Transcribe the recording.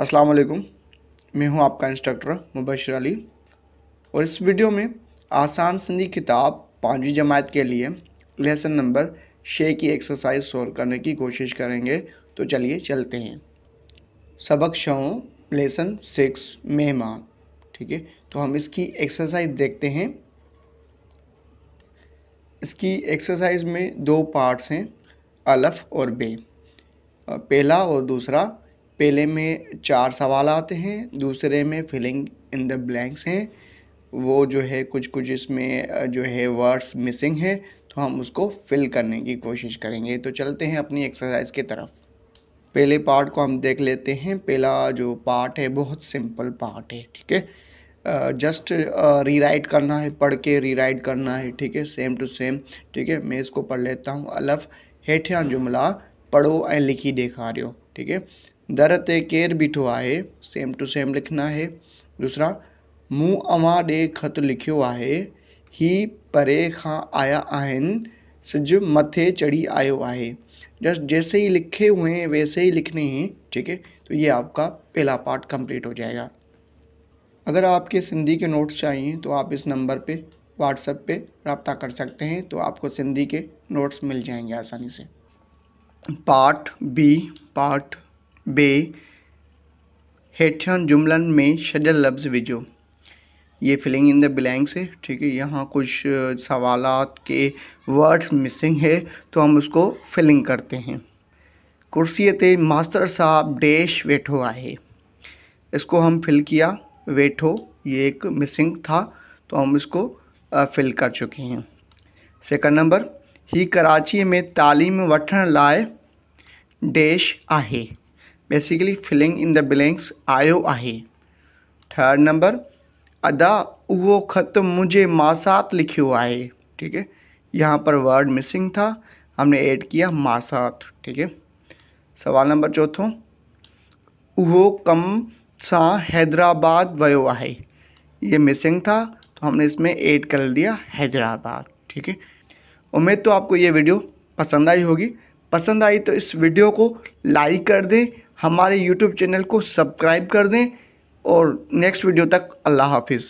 अस्सलाम वालेकुम मैं हूं आपका इंस्ट्रक्टर मुबशर अली और इस वीडियो में आसान सिंधी किताब पाँचवीं जमात के लिए लेसन नंबर छः की एक्सरसाइज सॉल्व करने की कोशिश करेंगे तो चलिए चलते हैं सबक शो लेसन सिक्स मेहमान ठीक है तो हम इसकी एक्सरसाइज देखते हैं इसकी एक्सरसाइज में दो पार्ट्स हैं अलफ और बे पहला और दूसरा पहले में चार सवाल आते हैं दूसरे में फिलिंग इन द ब्लैंक्स हैं वो जो है कुछ कुछ इसमें जो है वर्ड्स मिसिंग है तो हम उसको फिल करने की कोशिश करेंगे तो चलते हैं अपनी एक्सरसाइज की तरफ पहले पार्ट को हम देख लेते हैं पहला जो पार्ट है बहुत सिंपल पार्ट है ठीक है जस्ट रीराइट करना है पढ़ के रीराइट करना है ठीक है सेम टू सेम ठीक है मैं इसको पढ़ लेता हूँ अलफ हेठिया जुमला पढ़ो ए लिखी देखा रहे हो ठीक है दर ते केर बीठो है सेम टू सेम लिखना है दूसरा मुँह अवा डे ख़त लिखो है ही परे खा आया आहन सिज मथे चढ़ी आयो है जस्ट जैसे ही लिखे हुए हैं वैसे ही लिखने हैं ठीक है तो ये आपका पहला पार्ट कंप्लीट हो जाएगा अगर आपके सिंधी के नोट्स चाहिए तो आप इस नंबर पे व्हाट्सएप पे रबता कर सकते हैं तो आपको सिंधी के नोट्स मिल जाएंगे आसानी से पार्ट बी पार्ट बे हेठियां जुमलन में शजल लफ्ज़ विजो ये फिलिंग इन द ब्लैंक्स है ठीक है यहाँ कुछ सवाल के वर्ड्स मिसिंग है तो हम उसको फिलिंग करते हैं कुर्सी ते मास्टर साहब डैश वेठो है इसको हम फिल किया वेठो ये एक मिसिंग था तो हम इसको फिल कर चुके हैं सेकंड नंबर ही कराची में तालीम वठण लाए डैश आहे basically filling in the blanks आयो है थर्ड नंबर अदा वो ख़त मुझे मासात लिखो है ठीक है यहाँ पर वर्ड मिसिंग था हमने ऐड किया मासात ठीक है सवाल नंबर चौथों वो कम सा हैदराबाद वो है ये मिसिंग था तो हमने इसमें ऐड कर दिया हैदराबाद ठीक है उम्मीद तो आपको ये वीडियो पसंद आई होगी पसंद आई तो इस वीडियो को लाइक कर दें हमारे यूट्यूब चैनल को सब्सक्राइब कर दें और नेक्स्ट वीडियो तक अल्लाह हाफिज़